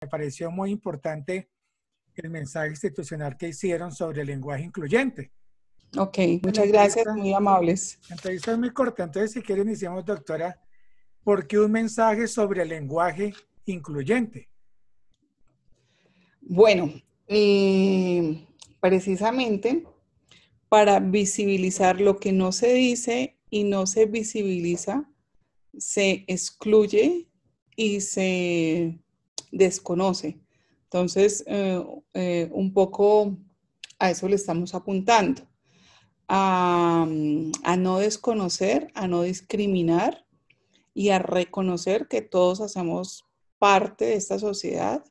me pareció muy importante el mensaje institucional que hicieron sobre el lenguaje incluyente. Ok, muchas gracias, muy amables. Entonces, es muy corta, entonces si quieren iniciamos, doctora, ¿por qué un mensaje sobre el lenguaje incluyente? Bueno, eh, precisamente para visibilizar lo que no se dice y no se visibiliza, se excluye y se desconoce. Entonces, eh, eh, un poco a eso le estamos apuntando, a, no desconocer, a no discriminar y a reconocer que todos hacemos parte de esta sociedad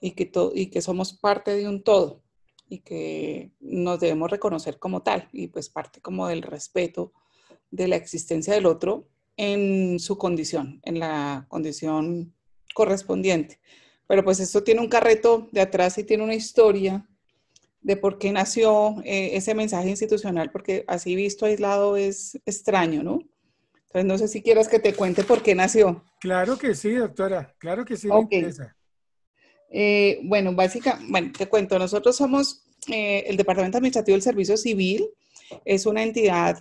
y que, y que somos parte de un todo y que nos debemos reconocer como tal y pues parte como del respeto de la existencia del otro en su condición, en la condición correspondiente. Pero pues esto tiene un carreto de atrás y tiene una historia de por qué nació eh, ese mensaje institucional, porque así visto aislado es extraño, ¿no? Entonces no sé si quieras que te cuente por qué nació. Claro que sí, doctora, claro que sí. Eh, bueno, básicamente, bueno, te cuento, nosotros somos eh, el Departamento Administrativo del Servicio Civil, es una entidad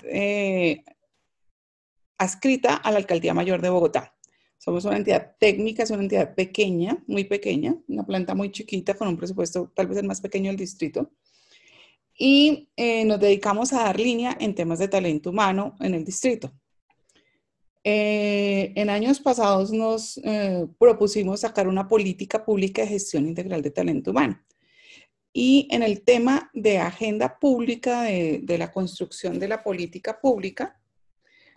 adscrita a la Alcaldía Mayor de Bogotá. Somos una entidad técnica, es una entidad pequeña, muy pequeña, una planta muy chiquita con un presupuesto tal vez el más pequeño del distrito. Y eh, nos dedicamos a dar línea en temas de talento humano en el distrito. Eh, en años pasados nos eh, propusimos sacar una política pública de gestión integral de talento humano. Y en el tema de agenda pública, de la construcción de la política pública,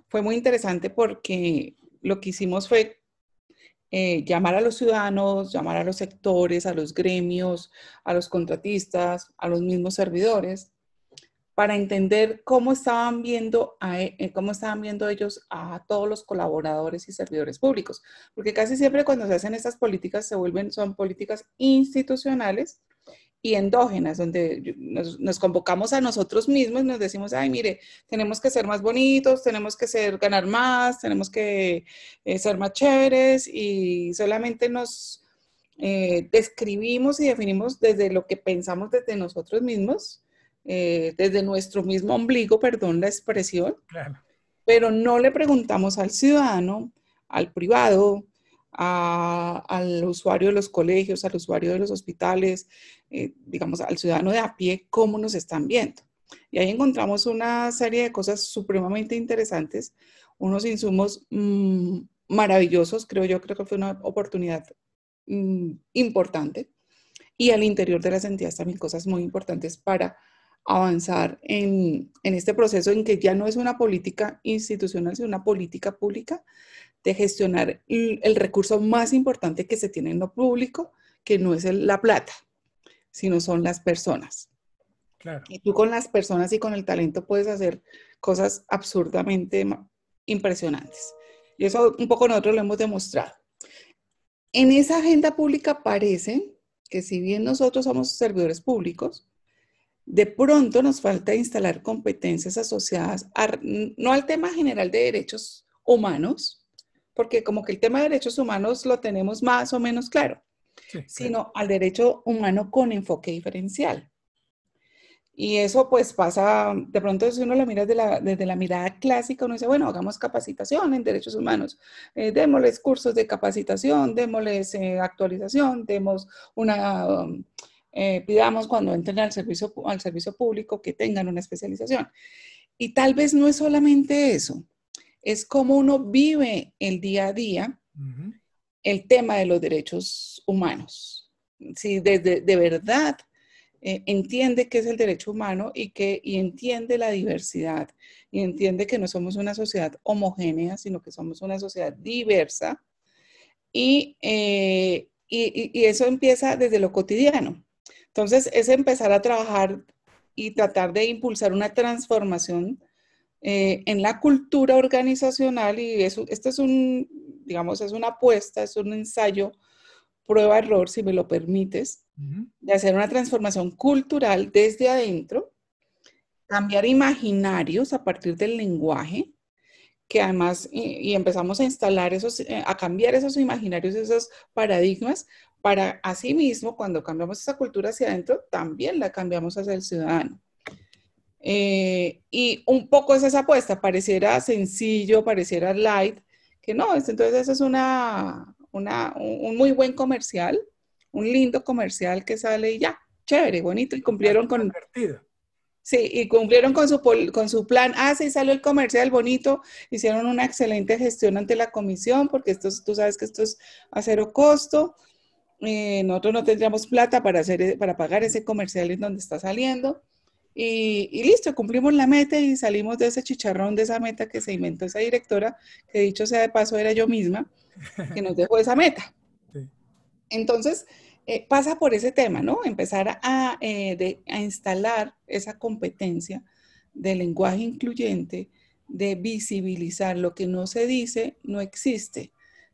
fue muy interesante porque lo que hicimos fue eh, llamar a los ciudadanos, llamar a los sectores, a los gremios, a los contratistas, a los mismos servidores, para entender cómo estaban viendo, e, eh, cómo estaban viendo ellos a todos los colaboradores y servidores públicos. Porque casi siempre cuando se hacen estas políticas se vuelven, son políticas institucionales y endógenas, donde nos, convocamos a nosotros mismos, nos decimos, ay, mire, tenemos que ser más bonitos, tenemos que ser, ganar más, tenemos que eh, ser más chéveres y solamente nos eh, describimos y definimos desde lo que pensamos desde nosotros mismos, eh, desde nuestro mismo ombligo, perdón la expresión, pero no le preguntamos al ciudadano, al privado, al usuario de los colegios, al usuario de los hospitales, eh, digamos, al ciudadano de a pie, cómo nos están viendo. Y ahí encontramos una serie de cosas supremamente interesantes, unos insumos mm, maravillosos, creo yo, creo que fue una oportunidad mm, importante. Y al interior de las entidades también cosas muy importantes para avanzar en, en, este proceso en que ya no es una política institucional, sino una política pública, de gestionar el recurso más importante que se tiene en lo público, que no es la plata, sino son las personas. Y tú con las personas y con el talento puedes hacer cosas absurdamente impresionantes. Y eso un poco nosotros lo hemos demostrado. En esa agenda pública parece que si bien nosotros somos servidores públicos, de pronto nos falta instalar competencias asociadas no al tema general de derechos humanos, porque como que el tema de derechos humanos lo tenemos más o menos claro, sino al derecho humano con enfoque diferencial. Y eso pues pasa, de pronto si uno lo mira desde la, mirada clásica, uno dice, bueno, hagamos capacitación en derechos humanos, eh, démosles cursos de capacitación, démosles eh, actualización, demos una... Um, eh, pidamos cuando entren al servicio, al servicio público que tengan una especialización. Y tal vez no es solamente eso, es cómo uno vive el día a día el tema de los derechos humanos. Si de, verdad eh, entiende qué es el derecho humano y que entiende la diversidad y entiende que no somos una sociedad homogénea, sino que somos una sociedad diversa. Y, eh, y, eso empieza desde lo cotidiano. Entonces, es empezar a trabajar y tratar de impulsar una transformación eh, en la cultura organizacional y esto es un, digamos, es una apuesta, es un ensayo, prueba-error, si me lo permites, de hacer una transformación cultural desde adentro, cambiar imaginarios a partir del lenguaje, que además, y, empezamos a instalar esos, eh, a cambiar esos imaginarios, esos paradigmas, para asimismo, cuando cambiamos esa cultura hacia adentro, también la cambiamos hacia el ciudadano. Eh, y un poco es esa apuesta, pareciera sencillo, pareciera light, que no, entonces eso es una, un muy buen comercial, un lindo comercial que sale y ya, chévere, bonito, y cumplieron con... Sí, y cumplieron con su, con su plan. Ah, sí, salió el comercial bonito. Hicieron una excelente gestión ante la comisión, porque esto, tú sabes que esto es a cero costo. Eh, nosotros no tendríamos plata para, hacer, e, para pagar ese comercial en donde está saliendo. Y, listo, cumplimos la meta y salimos de ese chicharrón, de esa meta que se inventó esa directora, que dicho sea de paso era yo misma, que nos dejó esa meta. Entonces, eh, pasa por ese tema, ¿no? Empezar a, eh, instalar esa competencia de lenguaje incluyente, de visibilizar lo que no se dice, no existe,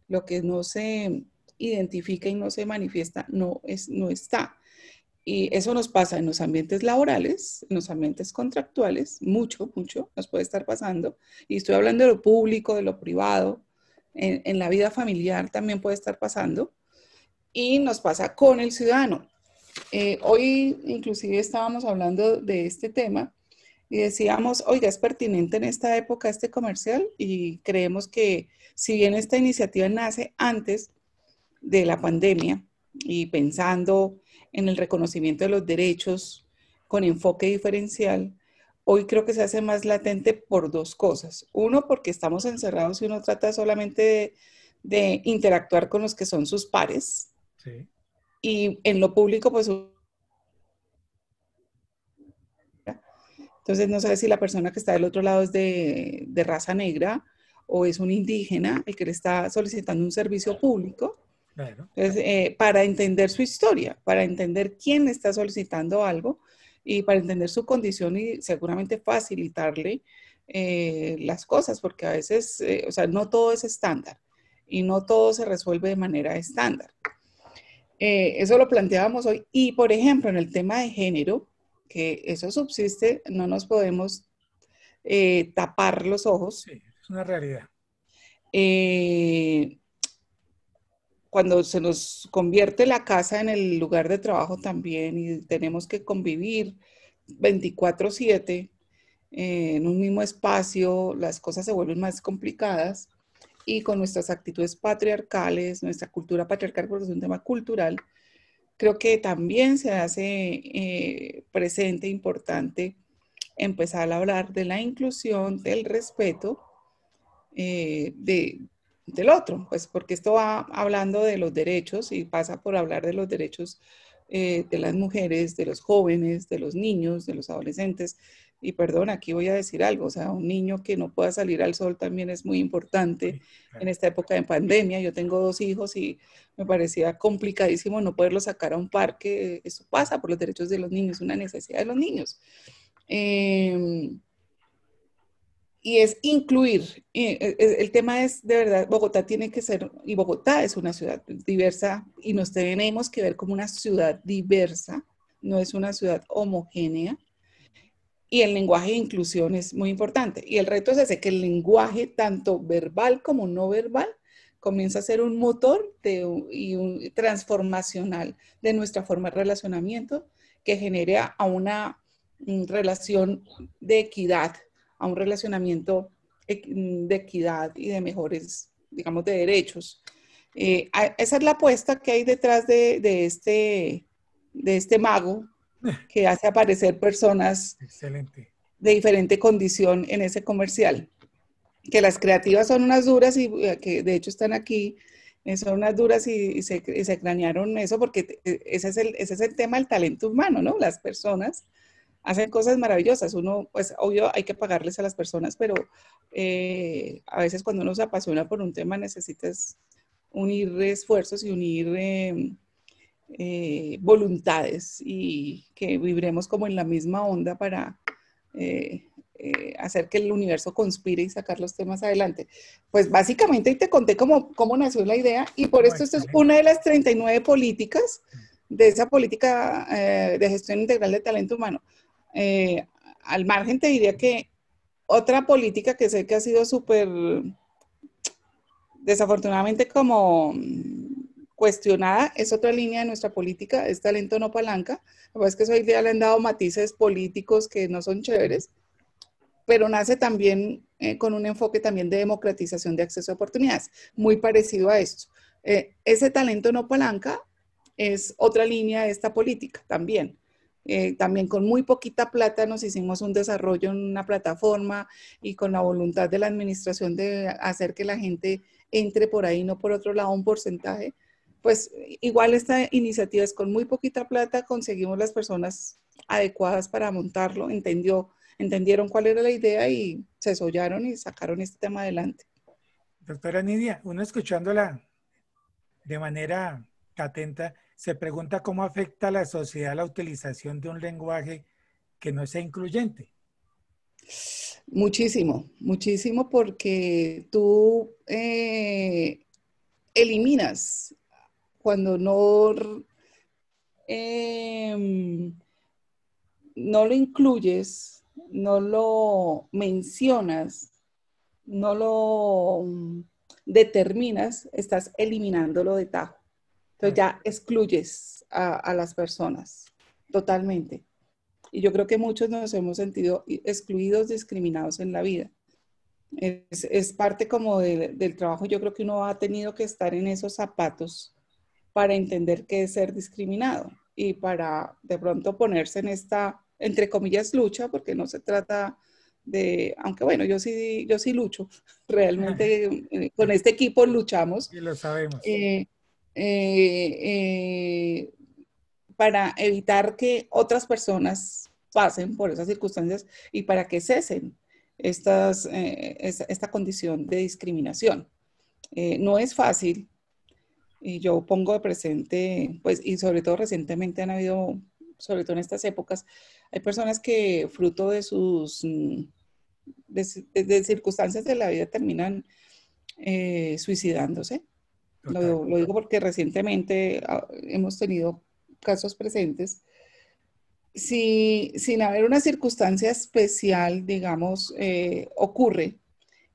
lo que no se identifica y no se manifiesta, no, es, no está. Y eso nos pasa en los ambientes laborales, en los ambientes contractuales, mucho, mucho nos puede estar pasando. Y estoy hablando de lo público, de lo privado, en, la vida familiar también puede estar pasando. Y nos pasa con el ciudadano. Eh, hoy inclusive estábamos hablando de este tema y decíamos, oiga, es pertinente en esta época este comercial y creemos que si bien esta iniciativa nace antes de la pandemia y pensando en el reconocimiento de los derechos con enfoque diferencial, hoy creo que se hace más latente por dos cosas. Uno, porque estamos encerrados y uno trata solamente de, interactuar con los que son sus pares. Y en lo público, pues... Entonces no sabe si la persona que está del otro lado es de, de raza negra o es un indígena el que le está solicitando un servicio público. Eh, para entender su historia, para entender quién está solicitando algo y para entender su condición y seguramente facilitarle eh, las cosas, porque a veces, eh, o sea, no todo es estándar y no todo se resuelve de manera estándar. eso lo planteábamos hoy. Y, por ejemplo, en el tema de género, que eso subsiste, no nos podemos tapar los ojos. Sí, es una realidad. Eh, cuando se nos convierte la casa en el lugar de trabajo también y tenemos que convivir 24/7 eh, en un mismo espacio, las cosas se vuelven más complicadas y con nuestras actitudes patriarcales, nuestra cultura patriarcal, porque es un tema cultural, creo que también se hace eh, presente, importante, empezar a hablar de la inclusión, del respeto, eh, de del otro, pues porque esto va hablando de los derechos y pasa por hablar de los derechos eh, de las mujeres, de los jóvenes, de los niños, de los adolescentes. Y perdón, aquí voy a decir algo, o sea, un niño que no pueda salir al sol también es muy importante en esta época de pandemia. Yo tengo dos hijos y me parecía complicadísimo no poderlos sacar a un parque. Eso pasa por los derechos de los niños, una necesidad de los niños. Em, y es incluir. E, e, el tema es, de verdad, Bogotá tiene que ser, y Bogotá es una ciudad diversa, y nos tenemos que ver como una ciudad diversa, no es una ciudad homogénea. Y el lenguaje de inclusión es muy importante. Y el reto es ese, que el lenguaje, tanto verbal como no verbal, comienza a ser un motor y transformacional de nuestra forma de relacionamiento que genere a una mm, relación de equidad a un relacionamiento mm, de equidad y de mejores, digamos, de derechos. Eh, esa es la apuesta que hay detrás de, este, de este mago que hace aparecer personas de diferente condición en ese comercial. Que las creativas son unas duras y eh, que de hecho están aquí, eh, son unas duras y, se, cranearon eso porque ese es, el, ese es el tema del talento humano, ¿no? Las personas hacen cosas maravillosas. Uno, pues obvio, hay que pagarles a las personas, pero eh, a veces cuando uno se apasiona por un tema necesitas unir esfuerzos y unir em, eh, voluntades y que vibremos como en la misma onda para eh, hacer que el universo conspire y sacar los temas adelante. Pues básicamente te conté cómo, nació la idea y por esto esto es una de las 39 políticas de esa política de gestión integral de talento humano. Eh, al margen te diría que otra política que sé que ha sido súper desafortunadamente como cuestionada, es otra línea de nuestra política, es talento no palanca. la verdad es que hoy día le han dado matices políticos que no son chéveres, pero nace también eh, con un enfoque también de democratización de acceso a oportunidades, muy parecido a esto. Eh, ese talento no palanca es otra línea de esta política también. Eh, también con muy poquita plata nos hicimos un desarrollo en una plataforma y con la voluntad de la administración de hacer que la gente entre por ahí, no por otro lado, un porcentaje. Pues igual esta iniciativa es con muy poquita plata, conseguimos las personas adecuadas para montarlo, entendió, entendieron cuál era la idea y se sollaron y sacaron este tema adelante. Doctora Nidia, uno escuchándola de manera atenta, se pregunta cómo afecta a la sociedad la utilización de un lenguaje que no sea incluyente. Muchísimo, muchísimo porque tú eh, eliminas cuando no, em, no lo incluyes, no lo mencionas, no lo mm, determinas, estás eliminándolo de tajo. Entonces ya excluyes a, las personas totalmente. Y yo creo que muchos nos hemos sentido excluidos, discriminados en la vida. Es, parte como del trabajo. Yo creo que uno ha tenido que estar en esos zapatos para entender qué es ser discriminado y para de pronto ponerse en esta, entre comillas, lucha, porque no se trata de, aunque bueno, yo sí, yo sí lucho, realmente eh, con este equipo luchamos. Y lo sabemos. Eh, eh, eh, para evitar que otras personas pasen por esas circunstancias y para que cesen eh, esta, condición de discriminación. no es fácil y yo pongo de presente, pues, y sobre todo recientemente han habido, sobre todo en estas épocas, hay personas que fruto de sus, mm, circunstancias de la vida terminan suicidándose lo, digo porque recientemente ah, hemos tenido casos presentes. Si sin haber una circunstancia especial, digamos, eh, ocurre,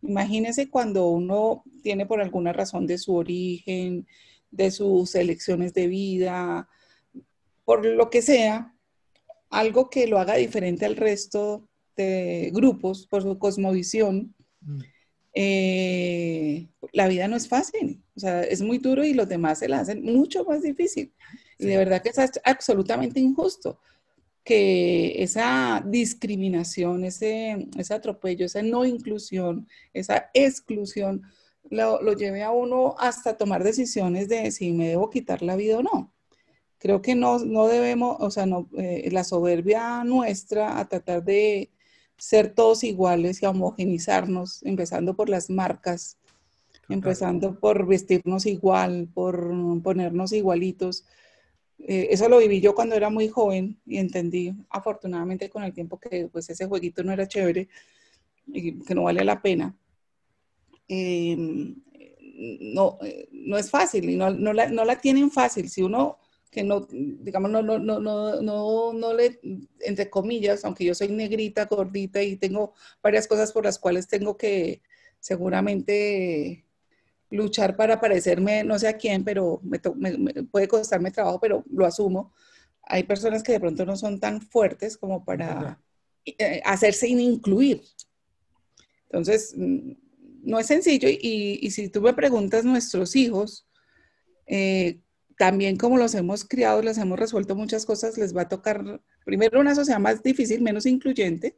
imagínese cuando uno tiene por alguna razón de su origen, de sus elecciones de vida, por lo que sea, algo que lo haga diferente al resto de grupos por su cosmovisión. Mm. Eh, la vida no es fácil, o sea, es muy duro y los demás se la hacen mucho más difícil. Y de verdad que es absolutamente injusto que esa discriminación, ese, atropello, esa no inclusión, esa exclusión, lo, lleve a uno hasta tomar decisiones de si me debo quitar la vida o no. Creo que no, debemos, o sea, no, eh, la soberbia nuestra a tratar de, ser todos iguales y homogenizarnos, empezando por las marcas, empezando por vestirnos igual, por ponernos igualitos. Eh, eso lo viví yo cuando era muy joven y entendí, afortunadamente con el tiempo que pues ese jueguito no era chévere y que no vale la pena. Em, no, eh, no es fácil y no, la, no la tienen fácil. Si uno que no, digamos, no, no, no, no, no, no le, entre comillas, aunque yo soy negrita, gordita y tengo varias cosas por las cuales tengo que seguramente luchar para parecerme, no sé a quién, pero me, puede costarme trabajo, pero lo asumo. Hay personas que de pronto no son tan fuertes como para eh, hacerse incluir. Entonces, mm, no es sencillo y, si tú me preguntas nuestros hijos, eh, también como los hemos criado, les hemos resuelto muchas cosas, les va a tocar primero una sociedad más difícil, menos incluyente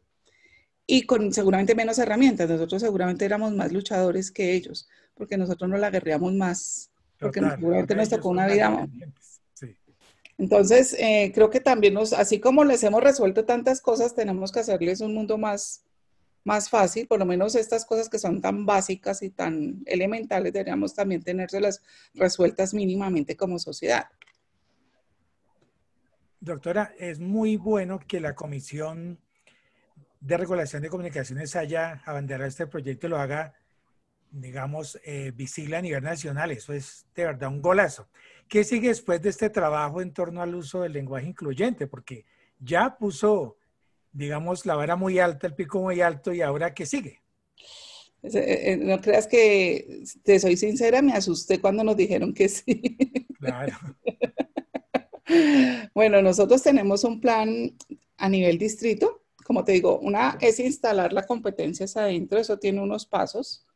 y con seguramente menos herramientas. Nosotros seguramente éramos más luchadores que ellos, porque nosotros nos la guerreamos más, porque seguramente tocó una vida. más. Entonces, eh, creo que también así como les hemos resuelto tantas cosas, tenemos que hacerles un mundo más más fácil, por lo menos estas cosas que son tan básicas y tan elementales, deberíamos también tenérselas resueltas mínimamente como sociedad. Doctora, es muy bueno que la Comisión de Regulación de Comunicaciones haya abanderado este proyecto y lo haga, digamos, eh, visible a nivel nacional. Eso es de verdad un golazo. ¿Qué sigue después de este trabajo en torno al uso del lenguaje incluyente? Porque ya puso digamos, la vara muy alta, el pico muy alto y ahora qué sigue. Pues, eh, eh, no creas que, te soy sincera, me asusté cuando nos dijeron que sí. Claro. bueno, nosotros tenemos un plan a nivel distrito. Como te digo, una es instalar las competencias adentro, eso tiene unos pasos.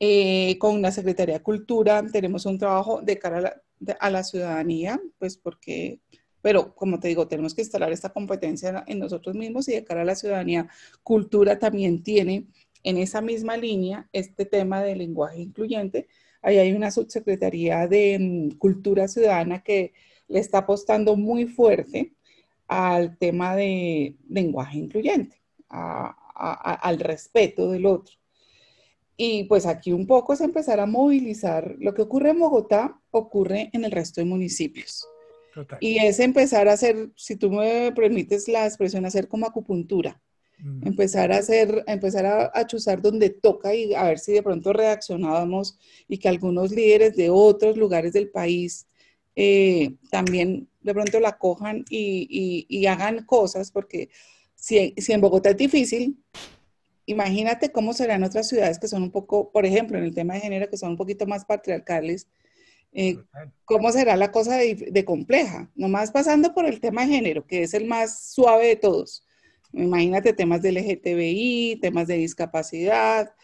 Eh, con la Secretaría de Cultura tenemos un trabajo de cara a la ciudadanía, pues porque pero como te digo, tenemos que instalar esta competencia en nosotros mismos y de cara a la ciudadanía, cultura también tiene en esa misma línea este tema de lenguaje incluyente. Ahí hay una subsecretaría de mm, cultura ciudadana que le está apostando muy fuerte al tema de lenguaje incluyente, al respeto del otro. Y pues aquí un poco es empezar a movilizar. Lo que ocurre en Bogotá ocurre en el resto de municipios. Y es empezar a hacer, si tú me permites la expresión, hacer como acupuntura. Mm. Empezar a hacer, empezar a, chuzar donde toca y a ver si de pronto reaccionábamos y que algunos líderes de otros lugares del país eh, también de pronto la cojan y, y hagan cosas, porque si en Bogotá es difícil, imagínate cómo serán otras ciudades que son un poco, por ejemplo, en el tema de género, que son un poquito más patriarcales, eh, ¿Cómo será la cosa de, compleja? Nomás pasando por el tema de género, que es el más suave de todos. Imagínate temas de LGTBI, temas de discapacidad,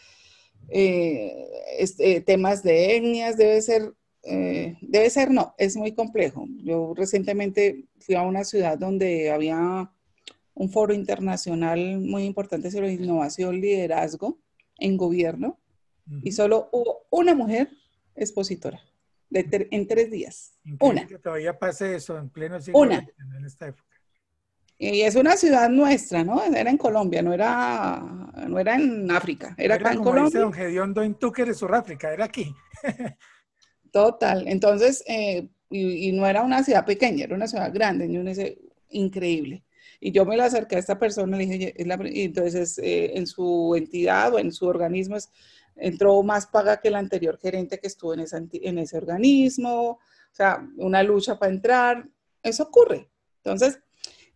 eh, este, temas de etnias, debe ser, eh, debe ser, no, es muy complejo. Yo recientemente fui a una ciudad donde había un foro internacional muy importante sobre innovación, liderazgo en gobierno, y solo hubo una mujer expositora en tres días. una. Que todavía pase eso en pleno siglo una. en esta época. Y es una ciudad nuestra, ¿no? Era en Colombia, no era, no era en África, era, acá en Colombia. Dice don Doin en de Sudáfrica, era aquí. Total, entonces, eh, y, no era una ciudad pequeña, era una ciudad grande, y uno increíble. Y yo me la acerqué a esta persona, le dije, es la, y entonces eh, en su entidad o en su organismo es entró más paga que el anterior gerente que estuvo en, ese, en ese organismo, o sea, una lucha para entrar, eso ocurre. Entonces,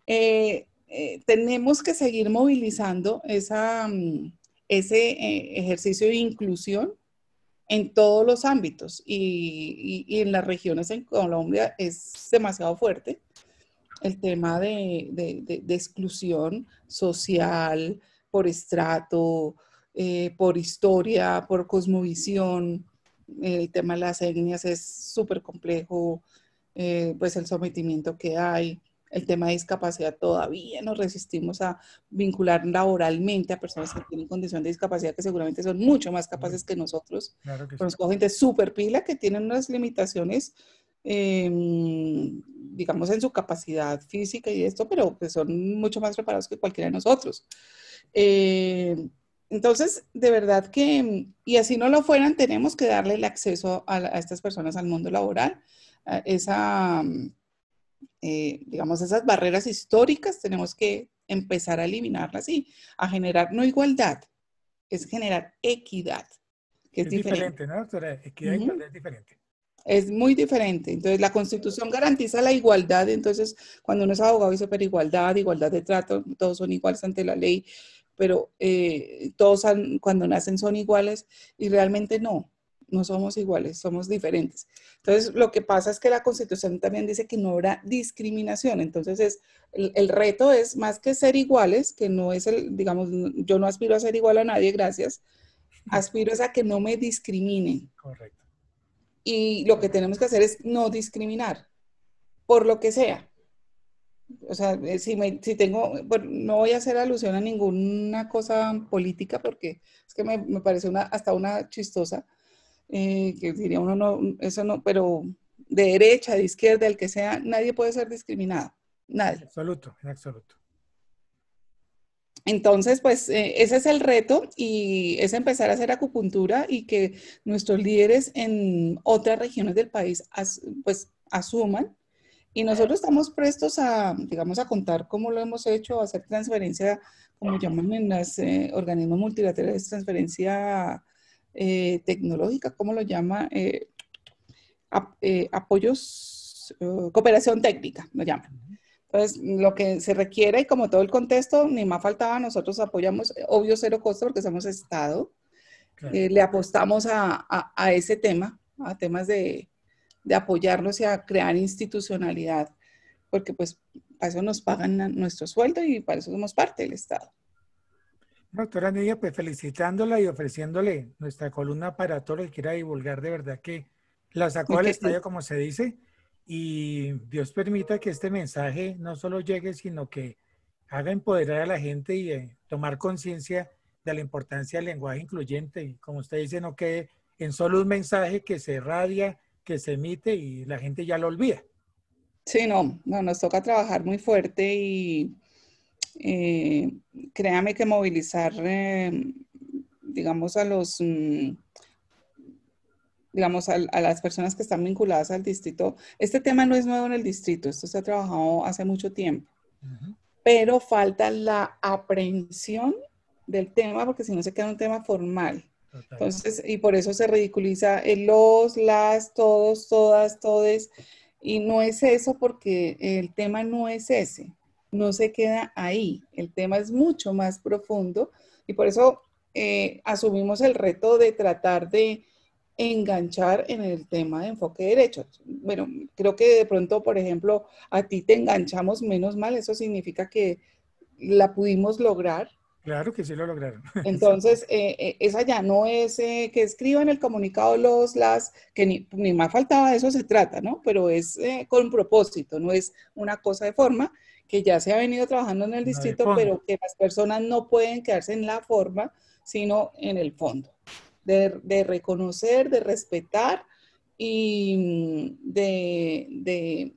eh, eh, tenemos que seguir movilizando esa, mm, ese eh, ejercicio de inclusión en todos los ámbitos y, y, en las regiones en Colombia es demasiado fuerte el tema de exclusión social por estrato, eh, por historia, por cosmovisión. El tema de las etnias es súper complejo, eh, pues el sometimiento que hay. El tema de discapacidad todavía nos resistimos a vincular laboralmente a personas que tienen condición de discapacidad que seguramente son mucho más capaces que nosotros. Claro gente súper pila que tienen unas limitaciones em, digamos, en su capacidad física y esto, pero que son mucho más preparados que cualquiera de nosotros. Eh, entonces, de verdad que, mm, y así no lo fueran, tenemos que darle el acceso a, estas personas al mundo laboral, esa, mm, eh, digamos, esas barreras históricas, tenemos que empezar a eliminarlas y a generar no igualdad, es generar equidad, que es, es diferente. ¿no, doctora? Equidad es diferente. Es muy diferente. Entonces, la Constitución garantiza la igualdad. Entonces, cuando uno es abogado dice, pero igualdad, igualdad de trato, todos son iguales ante la ley pero eh, todos cuando nacen son iguales y realmente no, no somos iguales, somos diferentes. Entonces, lo que pasa es que la Constitución también dice que no habrá discriminación. Entonces, es, el, el, reto es más que ser iguales, que no es el, digamos, yo no aspiro a ser igual a nadie, gracias, aspiro es a que no me discriminen. Correcto. Y lo que tenemos que hacer es no discriminar, por lo que sea o sea, eh, si, tengo, no voy a hacer alusión a ninguna cosa política porque es que me, parece una, hasta una chistosa, eh, que diría uno no, eso no, pero de derecha, de izquierda, el que sea, nadie puede ser discriminado, nadie. En absoluto, en absoluto. Entonces, pues eh, ese es el reto y es empezar a hacer acupuntura y que nuestros líderes en otras regiones del país pues asuman y nosotros estamos prestos a, digamos, a contar cómo lo hemos hecho, a hacer transferencia, como llaman en los eh, organismos multilaterales, transferencia eh, tecnológica, ¿cómo lo llama? Eh, apoyos, cooperación técnica, lo llaman. Entonces, lo que se requiere y como todo el contexto, ni más faltaba, nosotros apoyamos, obvio, cero costo porque somos Estado. le apostamos a, a ese tema, a temas de, de apoyarlos y a crear institucionalidad, porque pues para eso nos pagan nuestro sueldo y para eso somos parte del Estado. Doctora Nidia, pues felicitándola y ofreciéndole nuestra columna para todo el que quiera divulgar, de verdad que la sacó al estadio, como se dice, y Dios permita que este mensaje no solo llegue, sino que haga empoderar a la gente y eh, tomar conciencia de la importancia del lenguaje incluyente. Y como usted dice, no quede en solo un mensaje que se radia que se emite y la gente ya lo olvida. Sí, no, no nos toca trabajar muy fuerte y eh, créame que movilizar, eh, digamos, a los... Mm, digamos, a, las personas que están vinculadas al distrito. Este tema no es nuevo en el distrito, esto se ha trabajado hace mucho tiempo, pero falta la aprehensión del tema, porque si no se queda un tema formal. Entonces, y por eso se ridiculiza el los, las, todos, todas, todes. Y no es eso porque el tema no es ese, no se queda ahí. El tema es mucho más profundo y por eso eh, asumimos el reto de tratar de enganchar en el tema de enfoque derecho. Bueno, creo que de pronto, por ejemplo, a ti te enganchamos menos mal, eso significa que la pudimos lograr, Claro que sí lo lograron. Entonces, eh, eh, esa ya no es eh, que escriban el comunicado los, las, que ni, más faltaba de eso se trata, ¿no? Pero es con propósito, no es una cosa de forma que ya se ha venido trabajando en el distrito, pero que las personas no pueden quedarse en la forma, sino en el fondo, de, reconocer, de respetar y mm, de,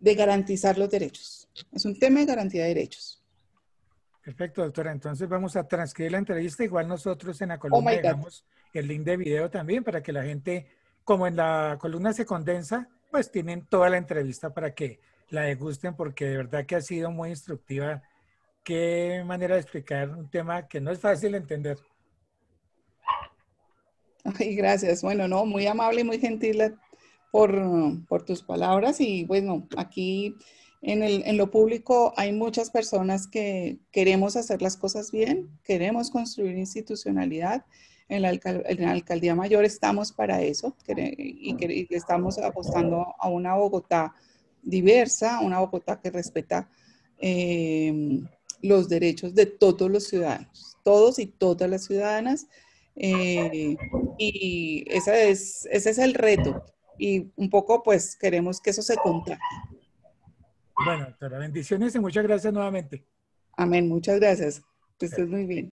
de garantizar los derechos. Es un tema de garantía de derechos. Perfecto, doctora. Entonces vamos a transcribir la entrevista. Igual nosotros en la oh columna le dejamos el link de video también para que la gente, como en la columna se condensa, pues tienen toda la entrevista para que la degusten porque de verdad que ha sido muy instructiva. Qué manera de explicar un tema que no es fácil entender. Ay, gracias. Bueno, no, muy amable y muy gentil por, tus palabras y bueno, aquí en, el, en, lo público hay muchas personas que queremos hacer las cosas bien, queremos construir institucionalidad. En la, alcaldía mayor estamos para eso y, estamos apostando a una Bogotá diversa, una Bogotá que respeta em, los derechos de todos los ciudadanos, todos y todas las ciudadanas. Eh, y ese es, ese es el reto, y un poco pues queremos que eso se contagie. Bueno, doctora, bendiciones y muchas gracias nuevamente. Amén, muchas gracias. Que estés muy bien.